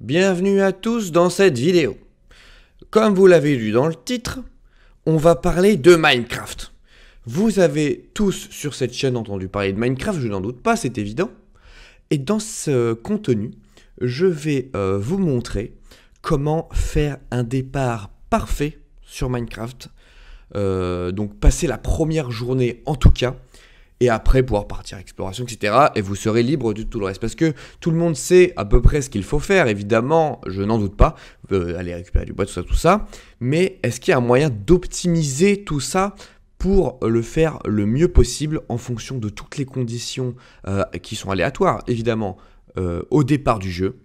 Bienvenue à tous dans cette vidéo. Comme vous l'avez lu dans le titre, on va parler de Minecraft. Vous avez tous sur cette chaîne entendu parler de Minecraft, je n'en doute pas, c'est évident. Et dans ce contenu, je vais euh, vous montrer comment faire un départ parfait sur Minecraft. Euh, donc passer la première journée en tout cas et après pouvoir partir exploration, etc. Et vous serez libre de tout le reste. Parce que tout le monde sait à peu près ce qu'il faut faire, évidemment, je n'en doute pas, euh, aller récupérer du bois, tout ça, tout ça. Mais est-ce qu'il y a un moyen d'optimiser tout ça pour le faire le mieux possible en fonction de toutes les conditions euh, qui sont aléatoires, évidemment, euh, au départ du jeu.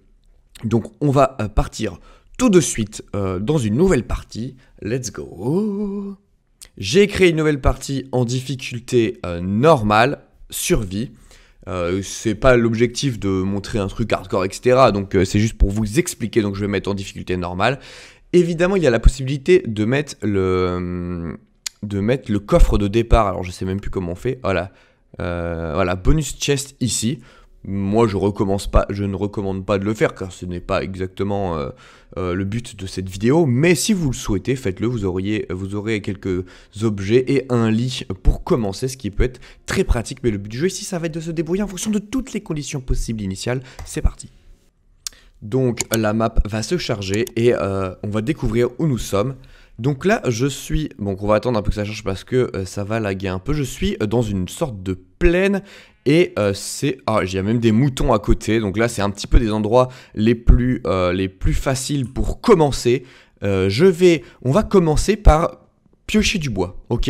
Donc on va partir tout de suite dans une nouvelle partie. Let's go j'ai créé une nouvelle partie en difficulté euh, normale, survie. Euh, c'est pas l'objectif de montrer un truc hardcore, etc. Donc euh, c'est juste pour vous expliquer. Donc je vais mettre en difficulté normale. Évidemment, il y a la possibilité de mettre le, hum, de mettre le coffre de départ. Alors je sais même plus comment on fait. Voilà, voilà bonus chest ici moi je recommence pas, je ne recommande pas de le faire car ce n'est pas exactement euh, euh, le but de cette vidéo, mais si vous le souhaitez, faites-le, vous, auriez, vous aurez quelques objets et un lit pour commencer, ce qui peut être très pratique, mais le but du jeu ici ça va être de se débrouiller en fonction de toutes les conditions possibles initiales, c'est parti donc la map va se charger et euh, on va découvrir où nous sommes. Donc là, je suis... Bon, on va attendre un peu que ça charge parce que ça va laguer un peu. Je suis dans une sorte de plaine et euh, c'est, ah, même des moutons à côté. Donc là, c'est un petit peu des endroits les plus, euh, les plus faciles pour commencer. Euh, je vais, on va commencer par piocher du bois, ok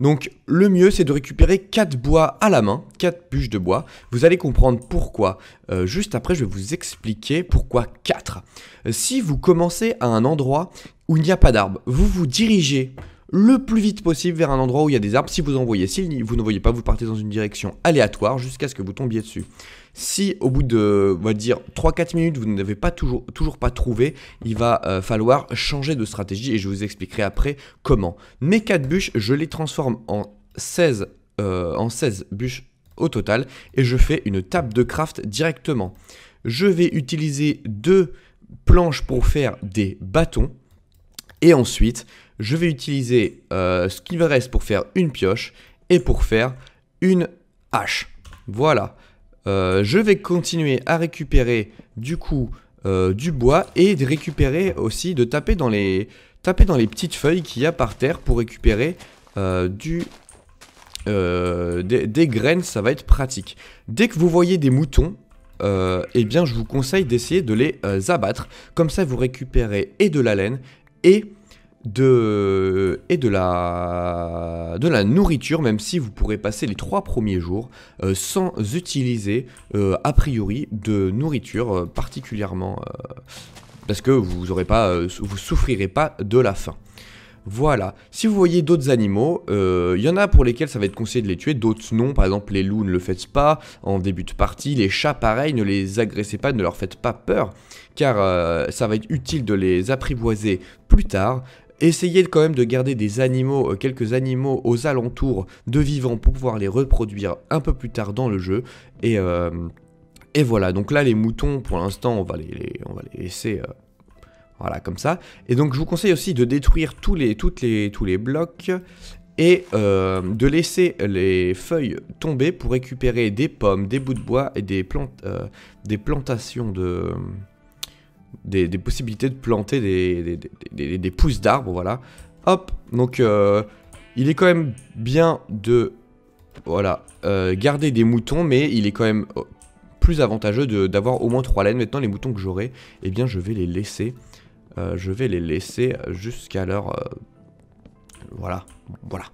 Donc le mieux c'est de récupérer 4 bois à la main, 4 bûches de bois. Vous allez comprendre pourquoi. juste après je vais vous expliquer pourquoi 4. Si vous commencez à un endroit où il n'y a pas d'arbre, vous vous dirigez le plus vite possible vers un endroit où il y a des arbres. Si vous en voyez, si vous ne voyez pas, vous partez dans une direction aléatoire jusqu'à ce que vous tombiez dessus. Si au bout de, on va dire, 3-4 minutes, vous n'avez pas toujours, toujours pas trouvé, il va euh, falloir changer de stratégie et je vous expliquerai après comment. Mes 4 bûches, je les transforme en 16, euh, en bûches au total et je fais une table de craft directement. Je vais utiliser deux planches pour faire des bâtons et ensuite je vais utiliser euh, ce qu'il me reste pour faire une pioche et pour faire une hache. Voilà. Euh, je vais continuer à récupérer du coup euh, du bois et de récupérer aussi, de taper dans les, dans les petites feuilles qu'il y a par terre pour récupérer du, des, graines, ça va être pratique. Dès que vous voyez des moutons, eh bien je vous conseille d'essayer de les abattre. Comme ça vous récupérez et de la laine et de, et de la, de la nourriture, même si vous pourrez passer les trois premiers jours euh, sans utiliser euh, a priori de nourriture euh, particulièrement, parce que vous aurez pas, vous souffrirez pas de la faim. Voilà, si vous voyez d'autres animaux, il y en a pour lesquels ça va être conseillé de les tuer, d'autres non, par exemple les loups ne le faites pas en début de partie, les chats pareil, ne les agressez pas, ne leur faites pas peur, car ça va être utile de les apprivoiser plus tard, Essayez quand même de garder des animaux, euh, quelques animaux aux alentours de vivants pour pouvoir les reproduire un peu plus tard dans le jeu. Et, euh, voilà, donc là les moutons pour l'instant on, va les, on va les laisser... Euh, voilà, comme ça. Et donc je vous conseille aussi de détruire tous les, toutes les, tous les blocs et de laisser les feuilles tomber pour récupérer des pommes, des bouts de bois et des, plantes, des plantations de des, possibilités de planter des, des, pousses d'arbres, voilà. Hop, donc euh, il est quand même bien de voilà, euh, garder des moutons, mais il est quand même oh, plus avantageux d'avoir au moins 3 laines. Maintenant, les moutons que j'aurai, eh bien, je vais les laisser. Euh, je vais les laisser jusqu'à leur... voilà, voilà.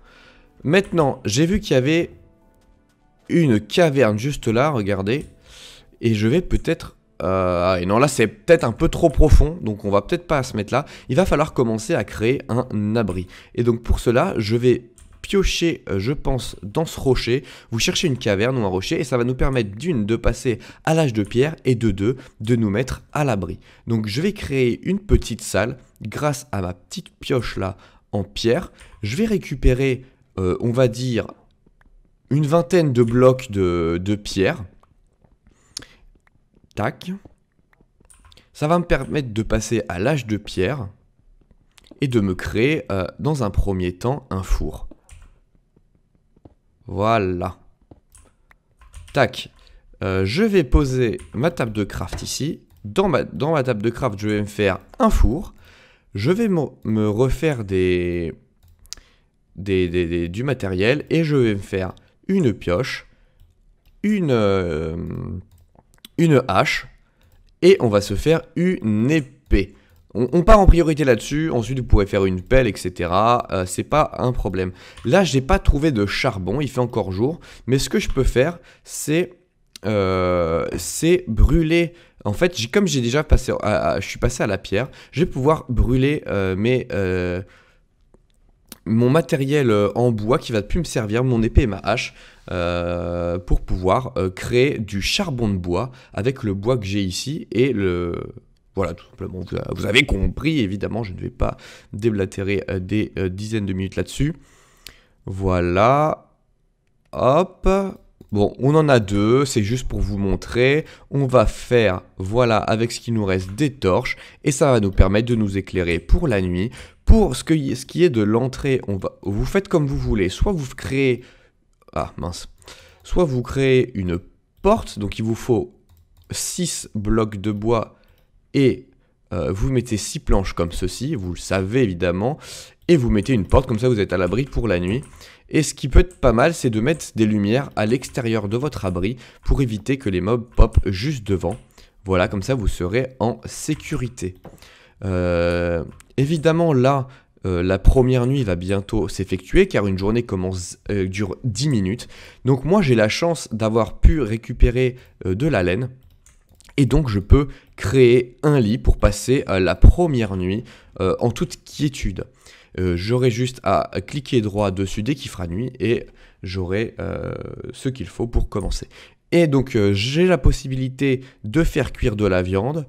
Maintenant, j'ai vu qu'il y avait une caverne juste là, regardez. Et je vais peut-être euh, ah, et non, là, c'est peut-être un peu trop profond, donc on va peut-être pas se mettre là. Il va falloir commencer à créer un abri. Et donc, pour cela, je vais piocher, euh, je pense, dans ce rocher. Vous cherchez une caverne ou un rocher et ça va nous permettre d'une, de passer à l'âge de pierre et de deux, de nous mettre à l'abri. Donc je vais créer une petite salle grâce à ma petite pioche là en pierre. Je vais récupérer, euh, on va dire, une vingtaine de blocs de, de pierre. Ça va me permettre de passer à l'âge de pierre et de me créer euh, dans un premier temps un four. Voilà. Tac. Euh, je vais poser ma table de craft ici. Dans ma, dans ma table de craft, je vais me faire un four. Je vais me refaire des, des, du matériel et je vais me faire une pioche, une, euh, une hache, et on va se faire une épée. On, part en priorité là-dessus, ensuite vous pourrez faire une pelle, etc. Euh, c'est pas un problème. Là, j'ai pas trouvé de charbon, il fait encore jour, mais ce que je peux faire, c'est euh, c'est brûler. En fait, comme j'ai déjà passé, à, je suis passé à la pierre, je vais pouvoir brûler euh, mes, mon matériel en bois qui va plus me servir, mon épée et ma hache. Euh, pour pouvoir euh, créer du charbon de bois avec le bois que j'ai ici et le... Voilà, tout simplement, vous avez compris, évidemment, je ne vais pas déblatérer euh, des dizaines de minutes là-dessus. Voilà. Hop. Bon, on en a deux, c'est juste pour vous montrer. On va faire, voilà, avec ce qui nous reste, des torches. Et ça va nous permettre de nous éclairer pour la nuit. Pour ce, qui est de l'entrée, vous faites comme vous voulez. Soit vous créez ah mince. Soit vous créez une porte, donc il vous faut 6 blocs de bois et euh, vous mettez 6 planches comme ceci, vous le savez évidemment, et vous mettez une porte, comme ça vous êtes à l'abri pour la nuit. Et ce qui peut être pas mal, c'est de mettre des lumières à l'extérieur de votre abri pour éviter que les mobs pop juste devant. Voilà, comme ça vous serez en sécurité. Euh, évidemment, là, euh, la première nuit va bientôt s'effectuer car une journée commence, euh, dure 10 minutes. Donc moi j'ai la chance d'avoir pu récupérer euh, de la laine et donc je peux créer un lit pour passer la première nuit en toute quiétude. j'aurai juste à cliquer droit dessus dès qu'il fera nuit et j'aurai ce qu'il faut pour commencer. Et donc j'ai la possibilité de faire cuire de la viande,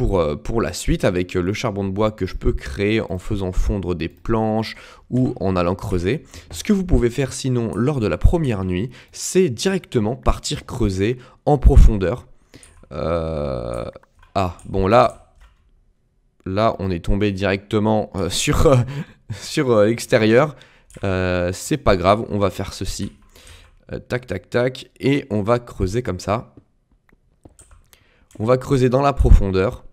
euh, pour, la suite avec euh, le charbon de bois que je peux créer en faisant fondre des planches ou en allant creuser. Ce que vous pouvez faire sinon lors de la première nuit, c'est directement partir creuser en profondeur. Euh, ah, bon là, là on est tombé directement sur, sur l'extérieur. c'est pas grave, on va faire ceci. tac, tac, tac. Et on va creuser comme ça. On va creuser dans la profondeur.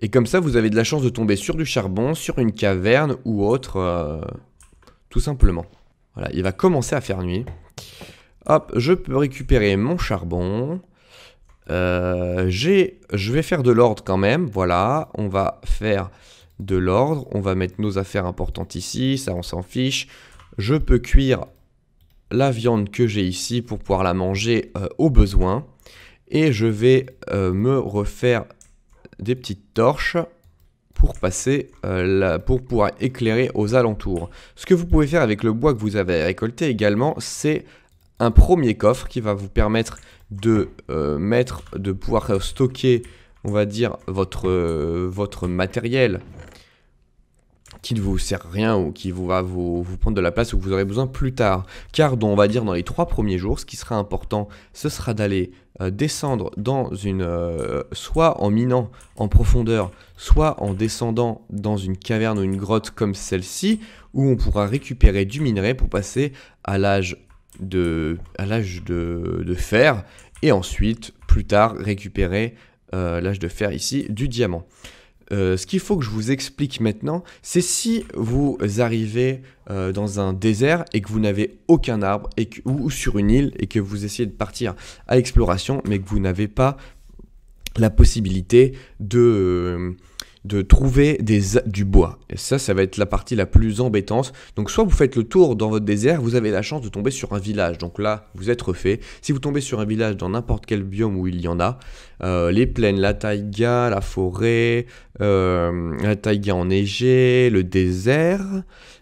Et comme ça, vous avez de la chance de tomber sur du charbon, sur une caverne ou autre, euh, tout simplement. Voilà, il va commencer à faire nuit. Hop, je peux récupérer mon charbon. Euh, j'ai je vais faire de l'ordre quand même, voilà, on va faire de l'ordre, on va mettre nos affaires importantes ici, ça on s'en fiche. Je peux cuire la viande que j'ai ici pour pouvoir la manger euh, au besoin. Et je vais euh, me refaire des petites torches pour passer euh, pour pouvoir éclairer aux alentours. Ce que vous pouvez faire avec le bois que vous avez récolté également, c'est un premier coffre qui va vous permettre de euh, mettre, de pouvoir stocker, on va dire, votre, votre matériel qui ne vous sert rien ou qui vous va vous, prendre de la place ou que vous aurez besoin plus tard. Car dont on va dire dans les trois premiers jours, ce qui sera important, ce sera d'aller euh, descendre dans une euh, soit en minant en profondeur, soit en descendant dans une caverne ou une grotte comme celle-ci, où on pourra récupérer du minerai pour passer à l'âge de, à l'âge de, fer, et ensuite, plus tard, récupérer euh, l'âge de fer ici, du diamant. Euh, ce qu'il faut que je vous explique maintenant, c'est si vous arrivez euh, dans un désert et que vous n'avez aucun arbre et ou, sur une île et que vous essayez de partir à l'exploration mais que vous n'avez pas la possibilité de... Euh, de trouver des, du bois. Et ça, ça va être la partie la plus embêtante. Donc soit vous faites le tour dans votre désert, vous avez la chance de tomber sur un village. Donc là, vous êtes refait. Si vous tombez sur un village dans n'importe quel biome où il y en a, euh, les plaines, la taïga, la forêt, euh, la taïga enneigée, le désert,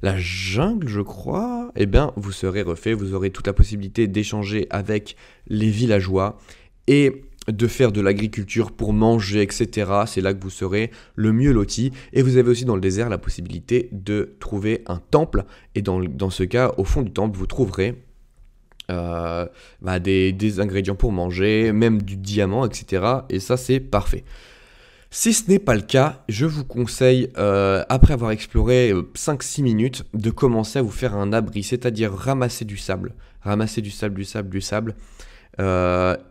la jungle, je crois, eh bien, vous serez refait. Vous aurez toute la possibilité d'échanger avec les villageois. Et de faire de l'agriculture pour manger, etc. C'est là que vous serez le mieux loti. Et vous avez aussi dans le désert la possibilité de trouver un temple. Et dans, ce cas, au fond du temple, vous trouverez euh, bah, des, ingrédients pour manger, même du diamant, etc. Et ça, c'est parfait. Si ce n'est pas le cas, je vous conseille, euh, après avoir exploré 5-6 euh, minutes, de commencer à vous faire un abri, c'est-à-dire ramasser du sable. Ramasser du sable, du sable, du sable.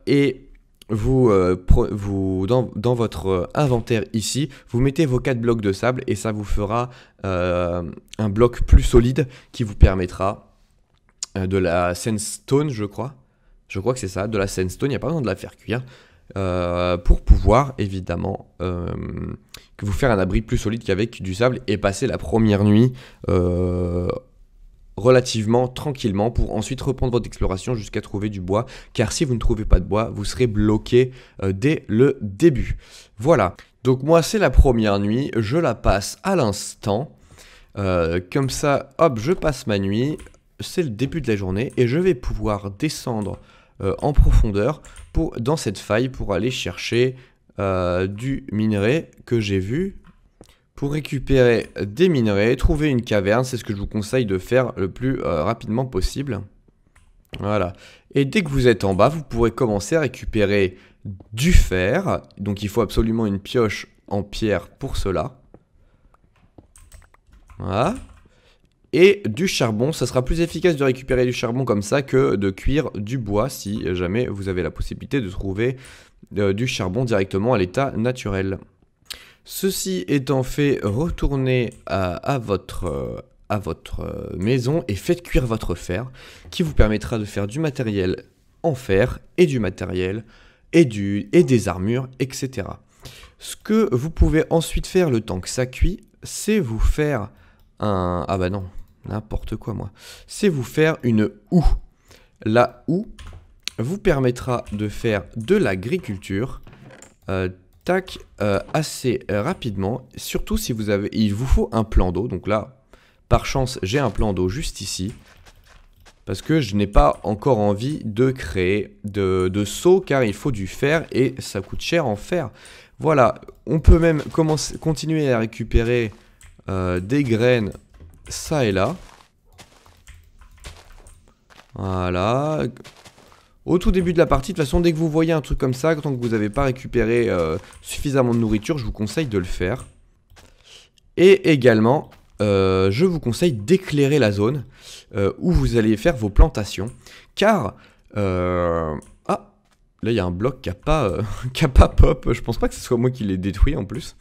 et euh, vous, dans, votre euh, inventaire ici, vous mettez vos 4 blocs de sable et ça vous fera euh, un bloc plus solide qui vous permettra de la sandstone, je crois. Je crois que c'est ça, de la sandstone, il n'y a pas besoin de la faire cuire. pour pouvoir évidemment vous faire un abri plus solide qu'avec du sable et passer la première nuit relativement tranquillement pour ensuite reprendre votre exploration jusqu'à trouver du bois car si vous ne trouvez pas de bois vous serez bloqué euh, dès le début voilà donc moi c'est la première nuit je la passe à l'instant euh, comme ça hop je passe ma nuit c'est le début de la journée et je vais pouvoir descendre euh, en profondeur pour dans cette faille pour aller chercher du minerai que j'ai vu pour récupérer des minerais, trouver une caverne, c'est ce que je vous conseille de faire le plus euh, rapidement possible. Voilà. Et dès que vous êtes en bas, vous pourrez commencer à récupérer du fer. Donc il faut absolument une pioche en pierre pour cela. Voilà. Et du charbon, ça sera plus efficace de récupérer du charbon comme ça que de cuire du bois si jamais vous avez la possibilité de trouver euh, du charbon directement à l'état naturel. Ceci étant fait, retournez à, votre, à votre maison et faites cuire votre fer qui vous permettra de faire du matériel en fer et du matériel et, du, et des armures, etc. Ce que vous pouvez ensuite faire le temps que ça cuit, c'est vous faire un... Ah bah non, n'importe quoi moi. C'est vous faire une houe. La houe vous permettra de faire de l'agriculture, euh, tac, euh, assez euh, rapidement. Surtout si vous avez... Il vous faut un plan d'eau. Donc là, par chance, j'ai un plan d'eau juste ici. Parce que je n'ai pas encore envie de créer de, de car il faut du fer et ça coûte cher en fer. Voilà, on peut même continuer à récupérer euh, des graines ça et là. Voilà, au tout début de la partie. De toute façon, dès que vous voyez un truc comme ça, tant que vous n'avez pas récupéré euh, suffisamment de nourriture, je vous conseille de le faire. Et également, euh, je vous conseille d'éclairer la zone euh, où vous allez faire vos plantations. Car... ah Là, il y a un bloc qui n'a pas, pop. Je pense pas que ce soit moi qui l'ai détruit en plus.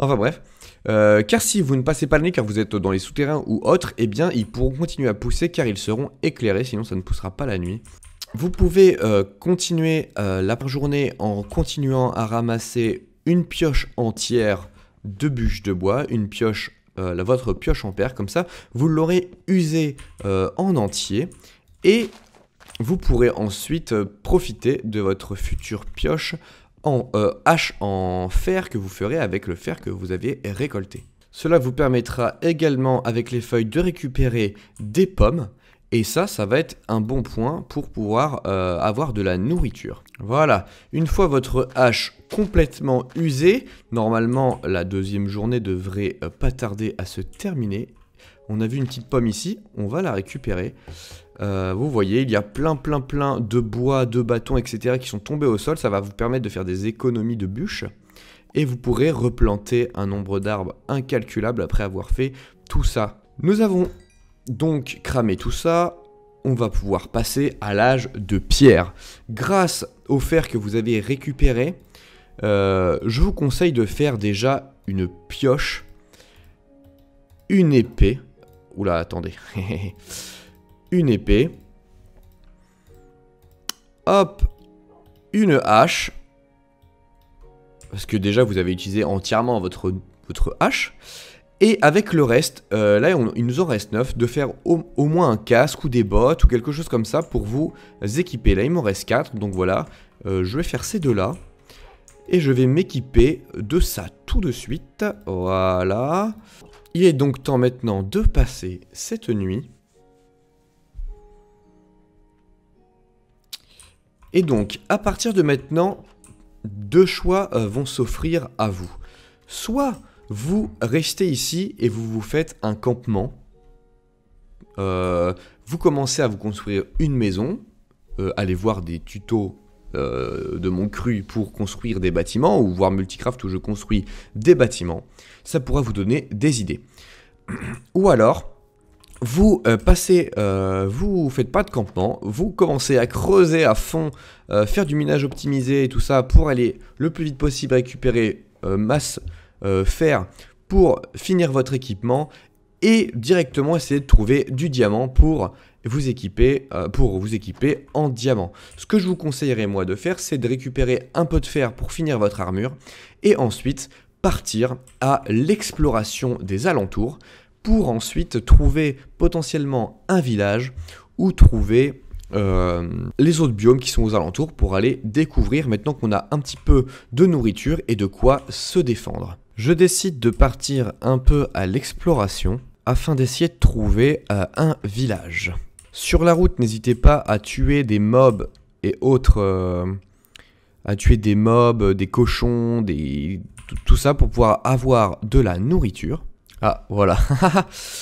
Enfin bref. car si vous ne passez pas le nez car vous êtes dans les souterrains ou autres, eh bien ils pourront continuer à pousser car ils seront éclairés, sinon ça ne poussera pas la nuit. Vous pouvez euh, continuer euh, la journée en continuant à ramasser une pioche entière de bûches de bois, une pioche, euh, votre pioche en paire, comme ça, vous l'aurez usée en entier et vous pourrez ensuite profiter de votre future pioche en hache en fer que vous ferez avec le fer que vous avez récolté. Cela vous permettra également avec les feuilles de récupérer des pommes et ça, ça va être un bon point pour pouvoir euh, avoir de la nourriture. Voilà, une fois votre hache complètement usée, normalement la deuxième journée devrait euh, pas tarder à se terminer. On a vu une petite pomme ici, on va la récupérer. Euh, vous voyez, il y a plein plein plein de bois, de bâtons, etc. qui sont tombés au sol. Ça va vous permettre de faire des économies de bûches. Et vous pourrez replanter un nombre d'arbres incalculable après avoir fait tout ça. Nous avons donc, cramer tout ça, on va pouvoir passer à l'âge de pierre. Grâce au fer que vous avez récupéré, euh, je vous conseille de faire déjà une pioche, une épée. Oula, attendez. une épée. Hop. Une hache. Parce que déjà, vous avez utilisé entièrement votre, votre hache. Et avec le reste, euh, là il nous en reste 9, de faire au, moins un casque ou des bottes ou quelque chose comme ça pour vous équiper. Là il m'en reste 4, donc voilà, euh, je vais faire ces deux-là. Et je vais m'équiper de ça tout de suite, voilà. Il est donc temps maintenant de passer cette nuit. Et donc, à partir de maintenant, deux choix euh, vont s'offrir à vous. Soit vous restez ici et vous vous faites un campement. Euh, vous commencez à vous construire une maison. Euh, allez voir des tutos euh, de mon cru pour construire des bâtiments ou voir Multicraft où je construis des bâtiments. Ça pourra vous donner des idées. ou alors, vous passez, vous faites pas de campement, vous commencez à creuser à fond, faire du minage optimisé et tout ça pour aller le plus vite possible récupérer masse euh, faire pour finir votre équipement et directement essayer de trouver du diamant pour vous équiper, euh, pour vous équiper en diamant. Ce que je vous conseillerais moi de faire, c'est de récupérer un peu de fer pour finir votre armure et ensuite partir à l'exploration des alentours pour ensuite trouver potentiellement un village ou trouver euh, les autres biomes qui sont aux alentours pour aller découvrir maintenant qu'on a un petit peu de nourriture et de quoi se défendre. Je décide de partir un peu à l'exploration afin d'essayer de trouver euh, un village. Sur la route, n'hésitez pas à tuer des mobs et autres... Euh, à tuer des mobs, des cochons, des... tout ça pour pouvoir avoir de la nourriture. Ah, voilà.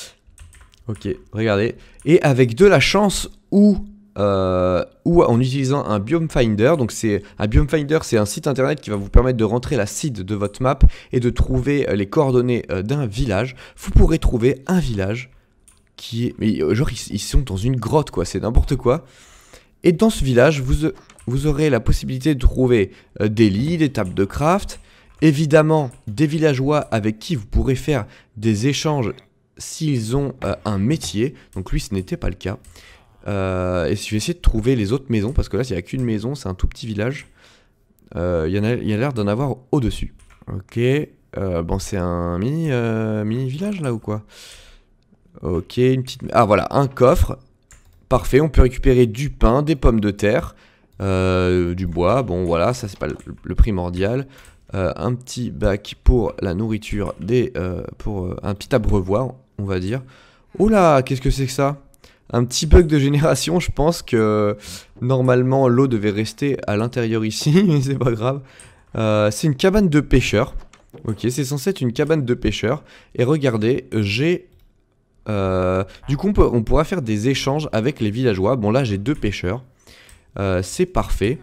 ok, regardez. Et avec de la chance ou euh, ou en utilisant un Biome Finder. Donc c'est un Biome Finder, c'est un site internet qui va vous permettre de rentrer la seed de votre map et de trouver euh, les coordonnées euh, d'un village. Vous pourrez trouver un village qui est... genre ils, sont dans une grotte quoi, c'est n'importe quoi. Et dans ce village, vous, vous aurez la possibilité de trouver des lits, des tables de craft, évidemment des villageois avec qui vous pourrez faire des échanges s'ils ont un métier. Donc lui, ce n'était pas le cas. Euh, et si je vais essayer de trouver les autres maisons, parce que là, il n'y a qu'une maison, c'est un tout petit village. il euh, y, en a, l'air d'en avoir au-dessus. Ok. Euh, bon, c'est un mini, mini village là ou quoi Ok, une petite. Ah voilà, un coffre. Parfait, on peut récupérer du pain, des pommes de terre, du bois. Bon, voilà, ça c'est pas le, primordial. un petit bac pour la nourriture, des, pour un petit abreuvoir, on va dire. oula qu'est-ce que c'est que ça un petit bug de génération, je pense que normalement l'eau devait rester à l'intérieur ici, mais c'est pas grave. Euh, c'est une cabane de pêcheurs. Ok, c'est censé être une cabane de pêcheurs. Et regardez, j'ai... Euh, du coup, on, pourra faire des échanges avec les villageois. Bon, là, j'ai deux pêcheurs. Euh, c'est parfait.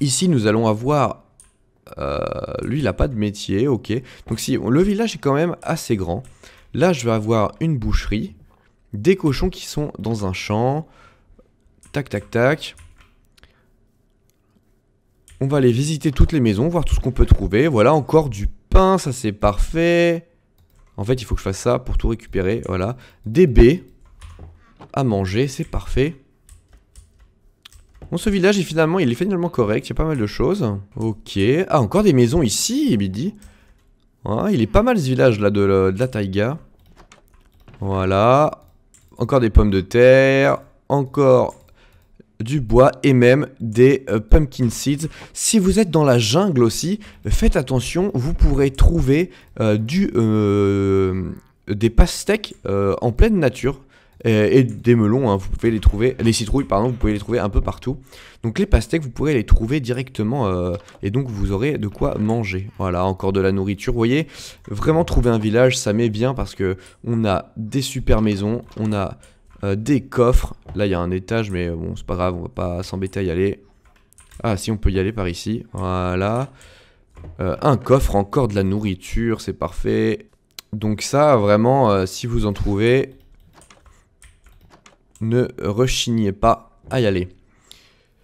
Ici, nous allons avoir... lui, il n'a pas de métier, ok. Donc, si le village est quand même assez grand. Là, je vais avoir une boucherie des cochons qui sont dans un champ. Tac, tac, tac. On va aller visiter toutes les maisons, voir tout ce qu'on peut trouver. Voilà, encore du pain, ça c'est parfait. En fait, il faut que je fasse ça pour tout récupérer, voilà. Des baies à manger, c'est parfait. Bon, ce village, est finalement, il est finalement correct, il y a pas mal de choses. Ok, ah, encore des maisons ici, Midi. Ah, il est pas mal ce village là de, de la taïga. Voilà, encore des pommes de terre, encore du bois et même des euh, pumpkin seeds. Si vous êtes dans la jungle aussi, faites attention, vous pourrez trouver euh, du, euh, des pastèques en pleine nature. Euh, et des melons, hein, vous pouvez les trouver, les citrouilles, pardon, vous pouvez les trouver un peu partout. Donc les pastèques, vous pourrez les trouver directement euh, et donc vous aurez de quoi manger. Voilà, encore de la nourriture. Vous voyez, vraiment trouver un village, ça met bien parce que on a des super maisons, on a euh, des coffres. Là, il y a un étage, mais bon, c'est pas grave, on va pas s'embêter à y aller. Ah, si, on peut y aller par ici. Voilà. un coffre, encore de la nourriture, c'est parfait. Donc ça, vraiment, si vous en trouvez, ne rechignez pas à y aller.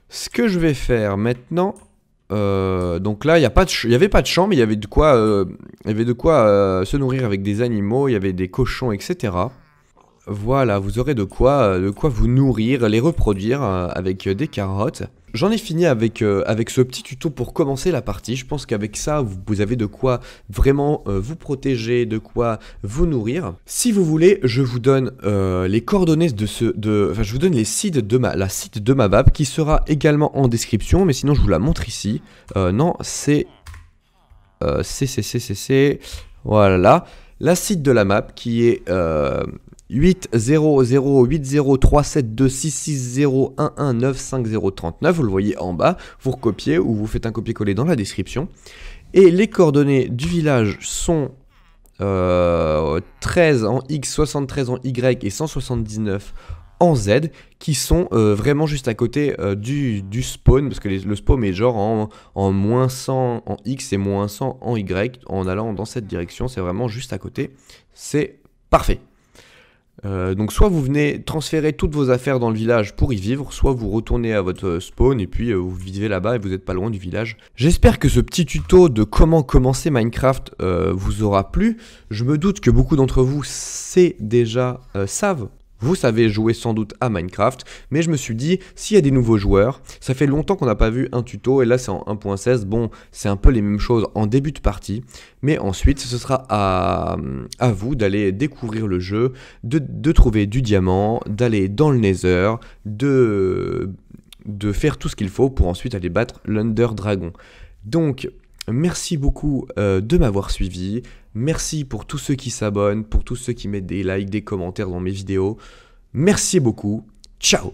Ce que je vais faire maintenant, euh, donc là, il n'y avait pas de champ, mais il y avait de quoi, euh, y avait de quoi euh, se nourrir avec des animaux, il y avait des cochons, etc. Voilà, vous aurez de quoi, de quoi vous nourrir, les reproduire avec des carottes. J'en ai fini avec, euh, avec ce petit tuto pour commencer la partie. Je pense qu'avec ça, vous avez de quoi vraiment euh, vous protéger, de quoi vous nourrir. Si vous voulez, je vous donne euh, les coordonnées de ce... De, enfin, je vous donne les sites de ma, la site de ma map, qui sera également en description, mais sinon je vous la montre ici. non, c'est... c'est, c'est, c'est, c'est... Voilà. La site de la map qui est 8 0 0 8 0 3 7 2 6 6 0 1 1 9 5 0 39. Vous le voyez en bas, vous recopiez ou vous faites un copier-coller dans la description. Et les coordonnées du village sont 13 euh, en X, 73 en Y et 179 en Z qui sont euh, vraiment juste à côté euh, du, spawn parce que le spawn est genre en, moins 100 en X et moins 100 en Y en allant dans cette direction c'est vraiment juste à côté c'est parfait euh, donc soit vous venez transférer toutes vos affaires dans le village pour y vivre, soit vous retournez à votre spawn et puis euh, vous vivez là-bas et vous êtes pas loin du village. J'espère que ce petit tuto de comment commencer Minecraft euh, vous aura plu. Je me doute que beaucoup d'entre vous sait déjà, savent vous savez jouer sans doute à Minecraft, mais je me suis dit, s'il y a des nouveaux joueurs, ça fait longtemps qu'on n'a pas vu un tuto, et là c'est en 1.16, bon, c'est un peu les mêmes choses en début de partie, mais ensuite ce sera à, vous d'aller découvrir le jeu, de, trouver du diamant, d'aller dans le nether, de, de faire tout ce qu'il faut pour ensuite aller battre l'Under Dragon. Donc, Merci beaucoup euh, de m'avoir suivi. Merci pour tous ceux qui s'abonnent, pour tous ceux qui mettent des likes, des commentaires dans mes vidéos. Merci beaucoup. Ciao